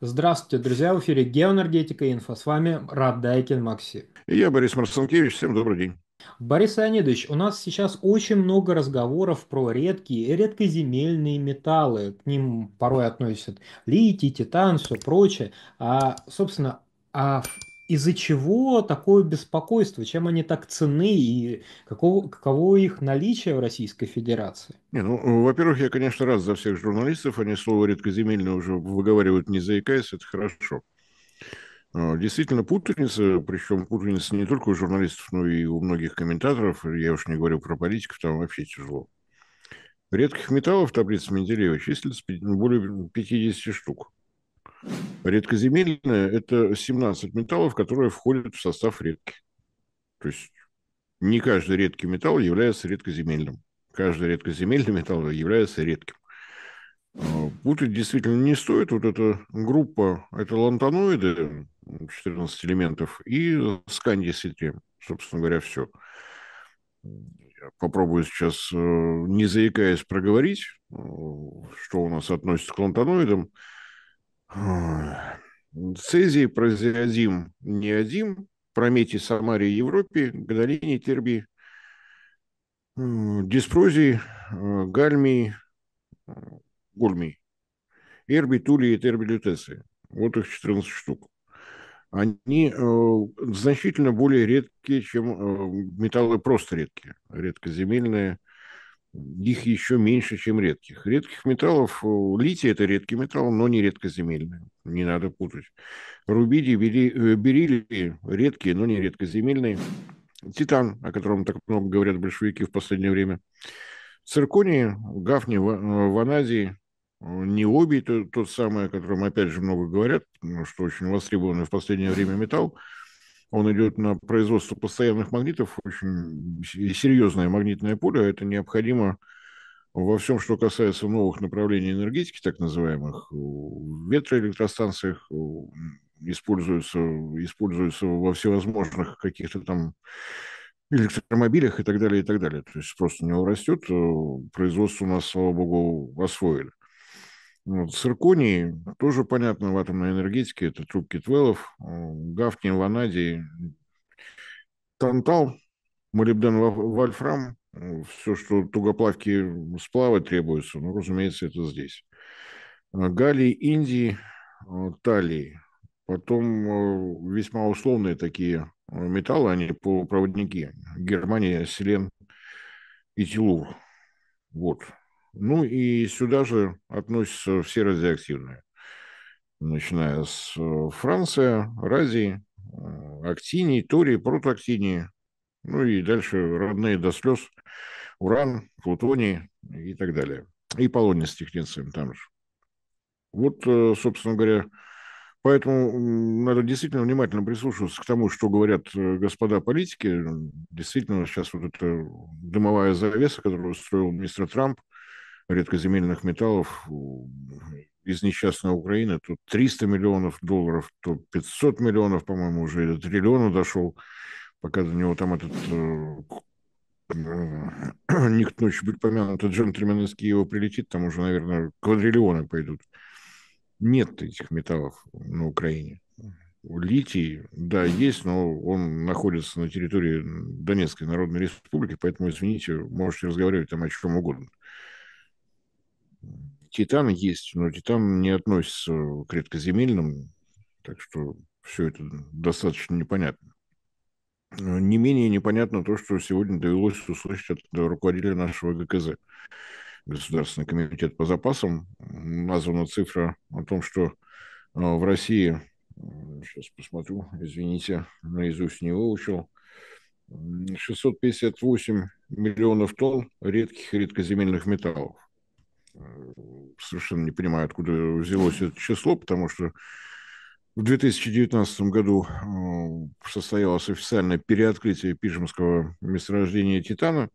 Здравствуйте, друзья, в эфире «Геоэнергетика» и «Инфо». С вами Радайкин Максим. И я Борис Марцинкевич, всем добрый день. Борис Леонидович, у нас сейчас очень много разговоров про редкие и редкоземельные металлы. К ним порой относят литий, титан, все прочее. А, собственно, а из-за чего такое беспокойство, чем они так ценны и какого, каково их наличие в Российской Федерации? Не, ну, э, во-первых, я, конечно, раз за всех журналистов, они слово редкоземельное уже выговаривают, не заикаясь, это хорошо. А, действительно, путаница, причем путаница не только у журналистов, но и у многих комментаторов, я уж не говорю про политиков, там вообще тяжело. Редких металлов в таблице Менделеева числится более 50 штук. Редкоземельная – это 17 металлов, которые входят в состав редки. То есть не каждый редкий металл является редкоземельным. Каждый редкоземельный металл является редким. А, путать действительно не стоит. Вот эта группа, это лантаноиды, 14 элементов, и сканди C3, собственно говоря, все. Я попробую сейчас, э, не заикаясь, проговорить, э, что у нас относится к лантаноидам. Цезий прозиазим не Прометий Самарии Европе, Гнолини Терби, диспрозий, э, гальмий, э, Гульмии, Эрби, Тулии и Терби Лютесы. Вот их 14 штук. Они э, значительно более редкие, чем металлы просто редкие, редкоземельные, их еще меньше, чем редких. Редких металлов, э, литий – это редкий металл, но не редкоземельный, не надо путать. Рубидий, э, бериллий – редкие, но не редкоземельные. Титан, о котором так много говорят большевики в последнее время. Циркония, гафни, э, ванадий, необий, тот, тот самый, о котором опять же много говорят, что очень востребованный в последнее время металл – он идет на производство постоянных магнитов, очень серьезное магнитное поле, это необходимо во всем, что касается новых направлений энергетики, так называемых, в ветроэлектростанциях используются, используются во всевозможных каких-то там электромобилях и так далее, и так далее. То есть спрос на него растет, э, производство у нас, слава богу, освоили. Вот, ну, цирконий тоже понятно в атомной энергетике, это трубки твелов, гафний, ванадий, тантал, молибден, вольфрам, все, что тугоплавки сплавы требуются, ну, разумеется, это здесь. А, Галлий, Индии, а, талии. Потом а, весьма условные такие металлы, они полупроводники. Германия, селен и телур. Вот. Ну и сюда же относятся все радиоактивные, начиная с э, Франция, Ради, э, актиний, торий, протоактиний, ну и дальше родные до слез, уран, плутоний и так далее. И полоний с техницием там же. Вот, э, собственно говоря, поэтому надо действительно внимательно прислушиваться к тому, что говорят господа политики. Действительно, сейчас вот эта дымовая завеса, которую устроил мистер Трамп, редкоземельных металлов э, из несчастной Украины. Тут 300 миллионов долларов, то 500 миллионов, по-моему, уже до триллиона дошел, пока до него там этот э, э, Ник ночью быть помянут, джентльмен из Киева прилетит, там уже, наверное, квадриллионы пойдут. Нет этих металлов на Украине. Литий, да, есть, но он находится на территории Донецкой Народной Республики, поэтому, извините, можете разговаривать там о чем угодно. Титан есть, но Титан не относится к редкоземельным, так что все это достаточно непонятно. Не менее непонятно то, что сегодня довелось услышать от руководителя нашего ГКЗ. Государственный комитет по запасам. Названа цифра о том, что а, в России, сейчас посмотрю, извините, наизусть не выучил, 658 миллионов тонн редких и редкоземельных металлов. Э, совершенно не понимаю, откуда взялось это число, потому что в 2019 году э, состоялось официальное переоткрытие пижмского месторождения титана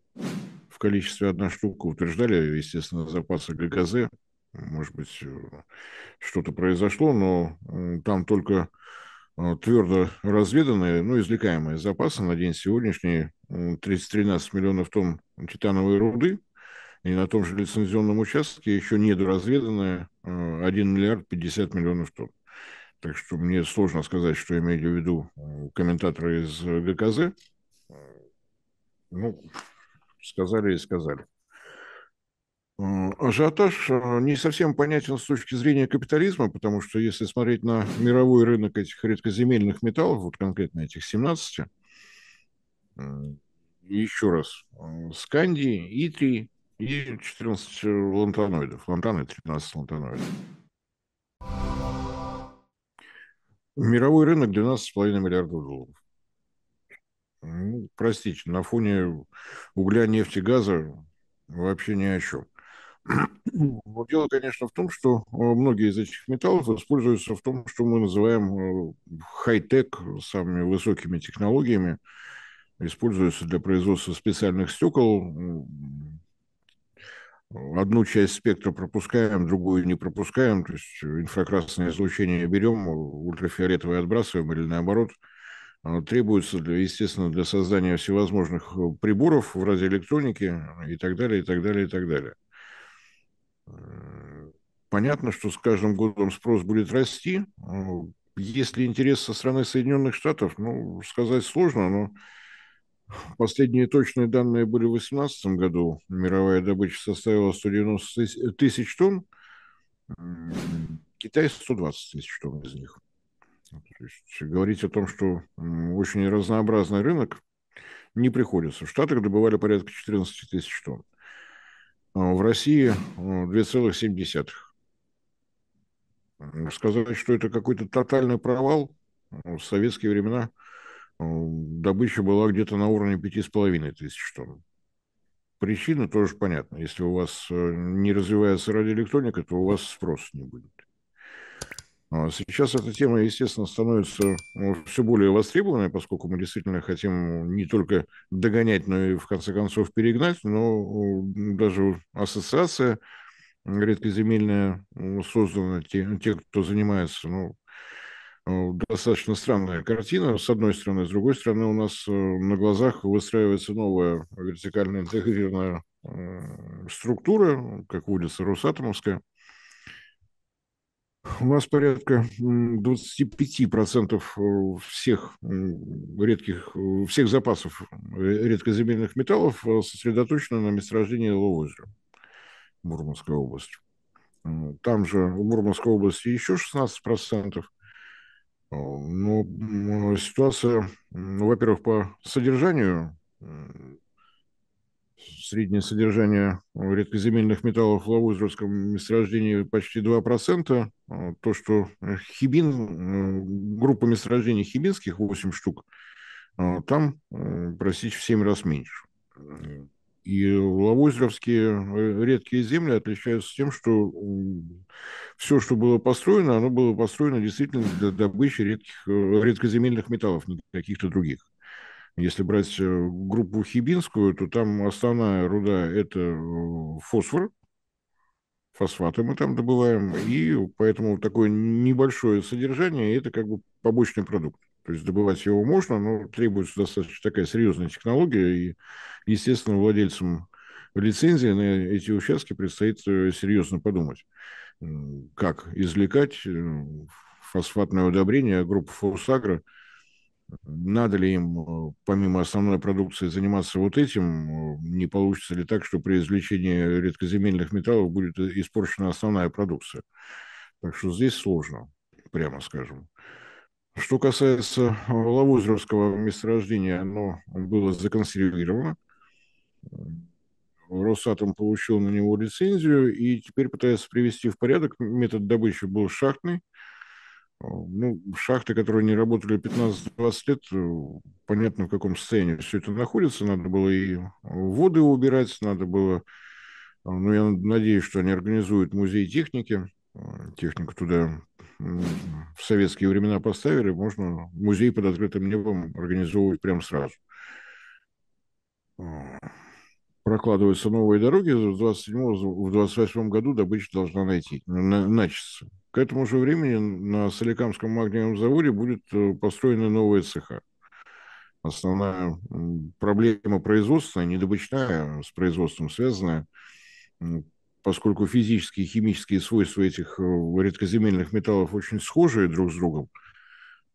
в количестве одна штука. Утверждали, естественно, запасы ГГЗ. Может быть, э, что-то произошло, но э, там только твердо разведанные, ну, извлекаемые запасы на день сегодняшний 13 миллионов тонн титановой руды, и на том же лицензионном участке еще недоразведанное 1 э, миллиард 50 миллионов тонн. Так что мне сложно сказать, что имели в виду э, комментаторы из ГКЗ. Э, ну, сказали и сказали. Ажиотаж не совсем понятен с точки зрения капитализма, потому что если смотреть на мировой рынок этих редкоземельных металлов, вот конкретно этих 17, еще раз, Сканди, Итри, и 14 э, лантаноидов. лантаны 13 лантаноидов. Мировой рынок 12,5 миллиардов долларов. Ну, простите, на фоне угля, нефти, газа вообще ни о чем. Но дело, конечно, в том, что э, многие из этих металлов используются в том, что мы называем э, хай-тек, самыми высокими технологиями. Используются для производства специальных стекол, одну часть спектра пропускаем, другую не пропускаем, то есть инфракрасное излучение берем, ультрафиолетовое отбрасываем или наоборот, оно требуется, для, естественно, для создания всевозможных э, приборов в радиоэлектронике э, и так далее, и так далее, и так далее. Э, понятно, что с каждым годом спрос будет расти. Ну, Если интерес со стороны Соединенных Штатов, ну, сказать сложно, но Последние точные данные были в 2018 году. Мировая добыча составила 190 тысяч тонн. Китай 120 тысяч тонн из них. То есть говорить о том, что очень разнообразный рынок, не приходится. В Штатах добывали порядка 14 тысяч тонн. А в России 2,7. Сказать, что это какой-то тотальный провал в советские времена – добыча была где-то на уровне 5,5 тысяч тонн. Причина тоже понятна. Если у вас э, не развивается радиоэлектроника, то у вас спроса не будет. А сейчас эта тема, естественно, становится э, все более востребованной, поскольку мы действительно хотим не только догонять, но и в конце концов перегнать, но э, даже ассоциация редкоземельная создана, те, те кто занимается ну, Э, достаточно странная картина, с одной стороны. С другой стороны, у нас э, на глазах выстраивается новая вертикально интегрированная э, структура, как улица Русатомовская. У нас порядка 25% всех редких, всех запасов редкоземельных металлов сосредоточено на месторождении Ловозера, Мурманская область. Там же в Мурманской области еще 16%, ну, ситуация, ну, во-первых, по содержанию, среднее содержание редкоземельных металлов в ловозерском месторождении почти 2%. А, то, что э, хибин, группа месторождений хибинских, 8 штук, а, там э, просить в 7 раз меньше. И лавозеровские э, редкие земли отличаются тем, что все, что было построено, оно было построено действительно для добычи редких, э, редкоземельных металлов, не каких-то других. Если брать э, группу Хибинскую, то там основная руда – это фосфор, фосфаты мы там добываем, и поэтому такое небольшое содержание – это как бы побочный продукт. То есть добывать его можно, но требуется достаточно такая серьезная технология, и, естественно, владельцам лицензии на эти участки предстоит э, серьезно подумать, как извлекать э, фосфатное удобрение а группы Фосагра, надо ли им, э, помимо основной продукции, заниматься вот этим, не получится ли так, что при извлечении редкоземельных металлов будет испорчена основная продукция. Так что здесь сложно, прямо скажем. Что касается э, Лавозеровского месторождения, оно было законсервировано. Э, Росатом получил на него лицензию и теперь пытается привести в порядок. Метод добычи был шахтный. Э, ну, шахты, которые не работали 15-20 лет, понятно, в каком состоянии все это находится. Надо было и воды убирать, надо было... Ну, я надеюсь, что они организуют музей техники. Технику туда в советские времена поставили, можно музей под открытым небом организовывать прямо сразу. Э, прокладываются новые дороги, в 27 в 28 году добыча должна найти, начаться. К этому же времени на Соликамском магниевом заводе будет э, построена новая цеха. Основная проблема производства, недобычная, с производством связанная, поскольку физические и химические свойства этих э, редкоземельных металлов очень схожи друг с другом,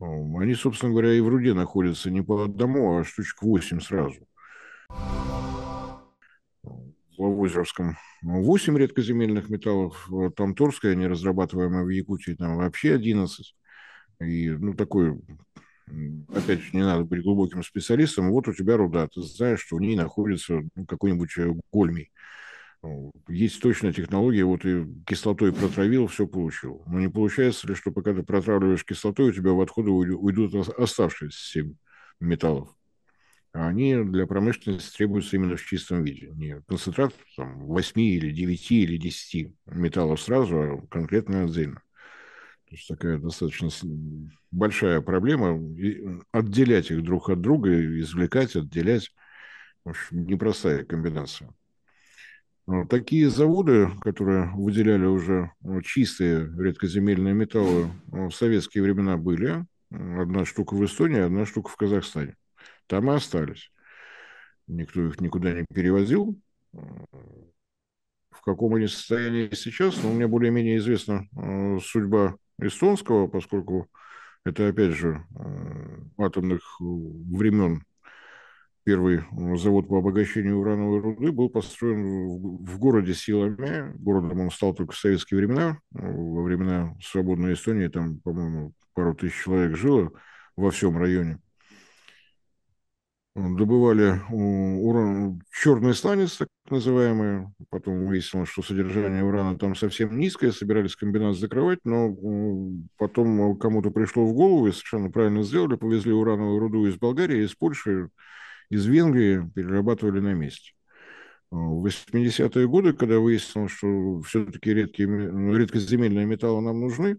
э, они, собственно говоря, и в руде находятся не по одному, а штучек 8 сразу. В Лавозерском 8 редкоземельных металлов, э, там Торская, не разрабатываемая в Якутии, там вообще 11. И, ну, такой, опять же, не надо быть глубоким специалистом, вот у тебя руда, ты знаешь, что в ней находится ну, какой-нибудь гольмий. Есть точная технология, вот и кислотой протравил, все получил. Но не получается ли, что пока ты протравливаешь кислотой, у тебя в отходы уйдут оставшиеся 7 металлов? А они для промышленности требуются именно в чистом виде. Не концентрат там, 8 или 9 или 10 металлов сразу, а конкретно отдельно. То есть такая достаточно большая проблема. И отделять их друг от друга, извлекать, отделять. В общем, непростая комбинация. Э, такие заводы, которые выделяли уже э, чистые редкоземельные металлы, э, в советские времена были. Одна штука в Эстонии, одна штука в Казахстане. Там и остались. Никто их никуда не перевозил. В каком они состоянии сейчас, ну, мне более-менее известна судьба эстонского, поскольку это, опять же, атомных времен первый завод по обогащению урановой руды был построен в городе Силами. Городом он стал только в советские времена. Во времена свободной Эстонии там, по-моему, пару тысяч человек жило во всем районе. Добывали уран, черный сланец, так называемый. Потом выяснилось, что содержание урана там совсем низкое. Собирались комбинат закрывать, но потом кому-то пришло в голову, и совершенно правильно сделали, повезли урановую руду из Болгарии, из Польши, из Венгрии перерабатывали на месте. Э, в 80-е годы, когда выяснилось, что все-таки редкие, ну, редкоземельные металлы нам нужны,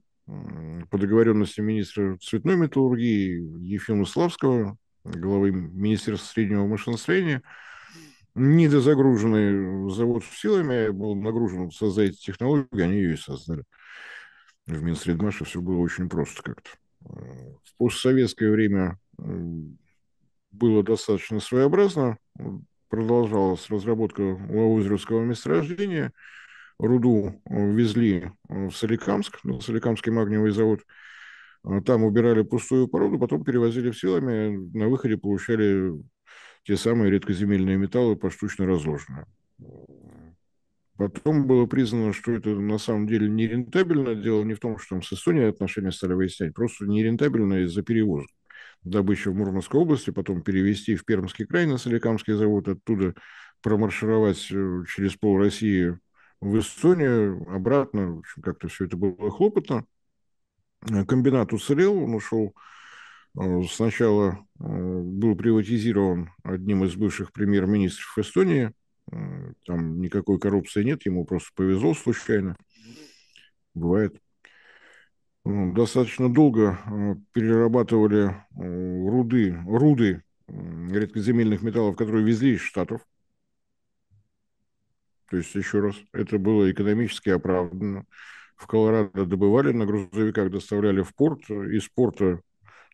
по договоренности министра цветной металлургии Ефима Славского, главы Министерства среднего машиностроения, недозагруженный завод силами был нагружен создать технологию, они ее и создали. В Минсредмаше все было очень просто как-то. Э, в постсоветское время было достаточно своеобразно. Продолжалась разработка лаузерского месторождения. Руду э, везли э, в Соликамск, на Соликамский магниевый завод. Э, там убирали пустую породу, потом перевозили в силами. На выходе получали те самые редкоземельные металлы, поштучно разложенные. Потом было признано, что это на самом деле нерентабельно. Дело не в том, что там с Эстонией отношения стали выяснять, просто нерентабельно из-за перевозок добычу в Мурманской области, потом перевести в Пермский край на Соликамский завод, оттуда промаршировать э, через пол России в Эстонию, обратно. В общем, как-то все это было хлопотно. Э, комбинат уцелел, он ушел э, сначала был приватизирован одним из бывших премьер-министров Эстонии. Там никакой коррупции нет, ему просто повезло случайно. Бывает достаточно долго э, перерабатывали э, руды, руды редкоземельных металлов, которые везли из Штатов. То есть, еще раз, это было экономически оправдано. В Колорадо добывали, на грузовиках доставляли в порт, из порта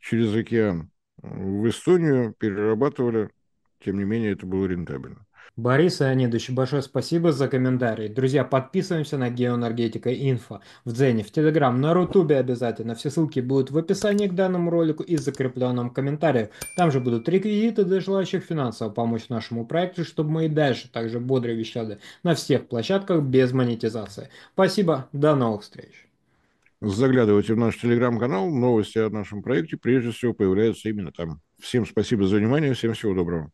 через океан в Эстонию перерабатывали. Тем не менее, это было рентабельно. Борис Леонидович, большое спасибо за комментарий. Друзья, подписываемся на Геоэнергетика Инфо в Дзене, в Телеграм, на Рутубе обязательно. Все ссылки будут в описании к данному ролику и закрепленном комментарии. Там же будут реквизиты для желающих финансово помочь нашему проекту, чтобы мы и дальше также бодро вещали на всех площадках без монетизации. Спасибо, до новых встреч. Заглядывайте в наш телеграм-канал. Новости о нашем проекте прежде всего появляются именно там. Всем спасибо за внимание, всем всего доброго.